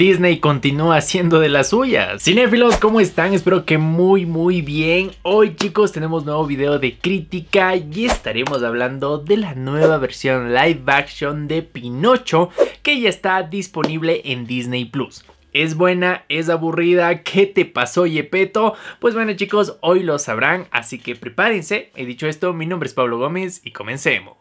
Disney continúa haciendo de las suyas. Cinefilos, ¿cómo están? Espero que muy muy bien. Hoy chicos tenemos nuevo video de crítica y estaremos hablando de la nueva versión live action de Pinocho que ya está disponible en Disney Plus. ¿Es buena? ¿Es aburrida? ¿Qué te pasó, Yepeto? Pues bueno, chicos, hoy lo sabrán, así que prepárense. He dicho esto, mi nombre es Pablo Gómez y comencemos.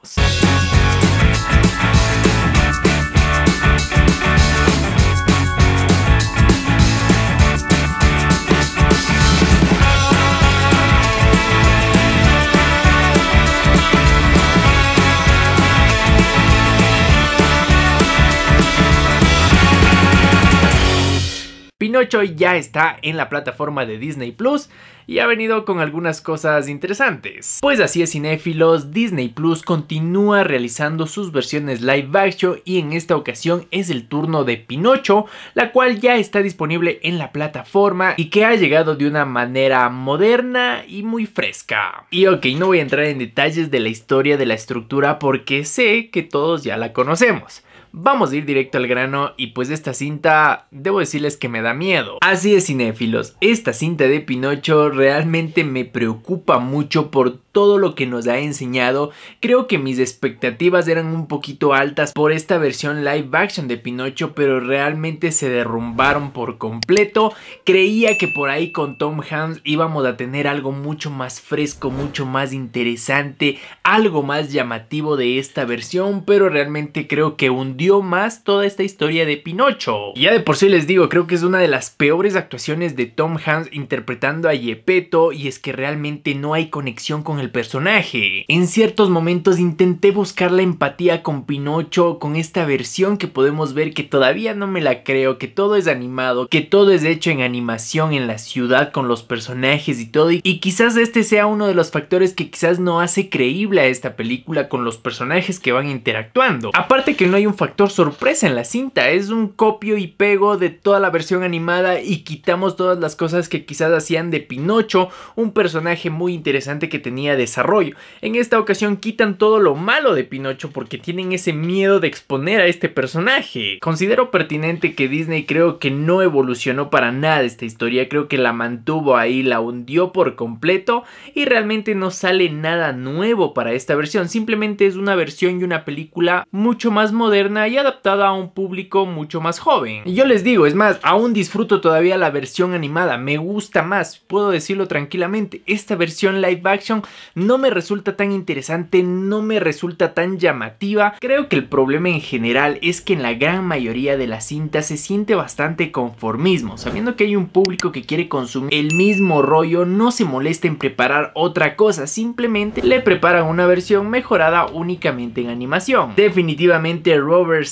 Pinocho ya está en la plataforma de Disney Plus y ha venido con algunas cosas interesantes. Pues así es, cinéfilos, Disney Plus continúa realizando sus versiones live action y en esta ocasión es el turno de Pinocho, la cual ya está disponible en la plataforma y que ha llegado de una manera moderna y muy fresca. Y ok, no voy a entrar en detalles de la historia de la estructura porque sé que todos ya la conocemos. Vamos a ir directo al grano y pues esta cinta debo decirles que me da miedo. Así es cinéfilos, esta cinta de Pinocho realmente me preocupa mucho por todo lo que nos ha enseñado. Creo que mis expectativas eran un poquito altas por esta versión live action de Pinocho pero realmente se derrumbaron por completo. Creía que por ahí con Tom Hanks íbamos a tener algo mucho más fresco, mucho más interesante, algo más llamativo de esta versión pero realmente creo que hundió más toda esta historia de Pinocho. Y ya de por sí les digo, creo que es una de las peores actuaciones de Tom Hanks interpretando a Yepeto y es que realmente no hay conexión con el personaje. En ciertos momentos intenté buscar la empatía con Pinocho, con esta versión que podemos ver que todavía no me la creo, que todo es animado, que todo es hecho en animación en la ciudad con los personajes y todo y, y quizás este sea uno de los factores que quizás no hace creíble a esta película con los personajes que van interactuando. Aparte que no hay un factor actor sorpresa en la cinta. Es un copio y pego de toda la versión animada y quitamos todas las cosas que quizás hacían de Pinocho un personaje muy interesante que tenía desarrollo. En esta ocasión quitan todo lo malo de Pinocho porque tienen ese miedo de exponer a este personaje. Considero pertinente que Disney creo que no evolucionó para nada esta historia. Creo que la mantuvo ahí, la hundió por completo y realmente no sale nada nuevo para esta versión. Simplemente es una versión y una película mucho más moderna y adaptada a un público mucho más joven. Y yo les digo, es más, aún disfruto todavía la versión animada, me gusta más, puedo decirlo tranquilamente, esta versión live action no me resulta tan interesante, no me resulta tan llamativa, creo que el problema en general es que en la gran mayoría de las cintas se siente bastante conformismo, sabiendo que hay un público que quiere consumir el mismo rollo, no se molesta en preparar otra cosa, simplemente le preparan una versión mejorada únicamente en animación. Definitivamente Robert Robert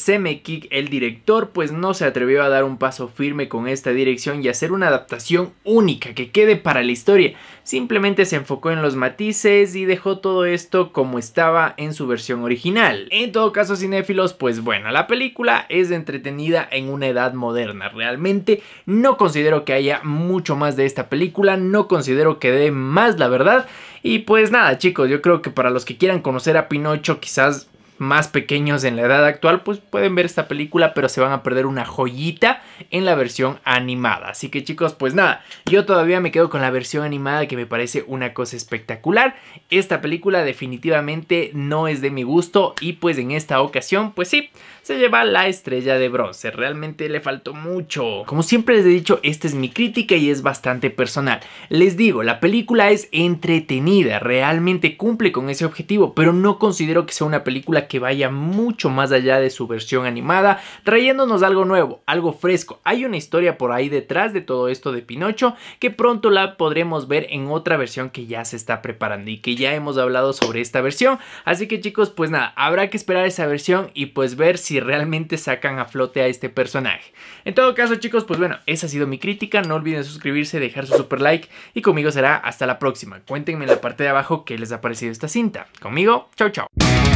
el director, pues no se atrevió a dar un paso firme con esta dirección y hacer una adaptación única que quede para la historia. Simplemente se enfocó en los matices y dejó todo esto como estaba en su versión original. En todo caso, cinéfilos, pues bueno, la película es entretenida en una edad moderna. Realmente no considero que haya mucho más de esta película, no considero que dé más, la verdad. Y pues nada, chicos, yo creo que para los que quieran conocer a Pinocho, quizás más pequeños en la edad actual, pues pueden ver esta película, pero se van a perder una joyita en la versión animada. Así que chicos, pues nada, yo todavía me quedo con la versión animada que me parece una cosa espectacular. Esta película definitivamente no es de mi gusto y pues en esta ocasión, pues sí, se lleva la estrella de bronce. Realmente le faltó mucho. Como siempre les he dicho, esta es mi crítica y es bastante personal. Les digo, la película es entretenida, realmente cumple con ese objetivo, pero no considero que sea una película que vaya mucho más allá de su versión animada, trayéndonos algo nuevo, algo fresco. Hay una historia por ahí detrás de todo esto de Pinocho que pronto la podremos ver en otra versión que ya se está preparando y que ya hemos hablado sobre esta versión. Así que chicos, pues nada, habrá que esperar esa versión y pues ver si realmente sacan a flote a este personaje. En todo caso chicos, pues bueno, esa ha sido mi crítica. No olviden suscribirse, dejar su super like y conmigo será hasta la próxima. Cuéntenme en la parte de abajo qué les ha parecido esta cinta. Conmigo, chao chao.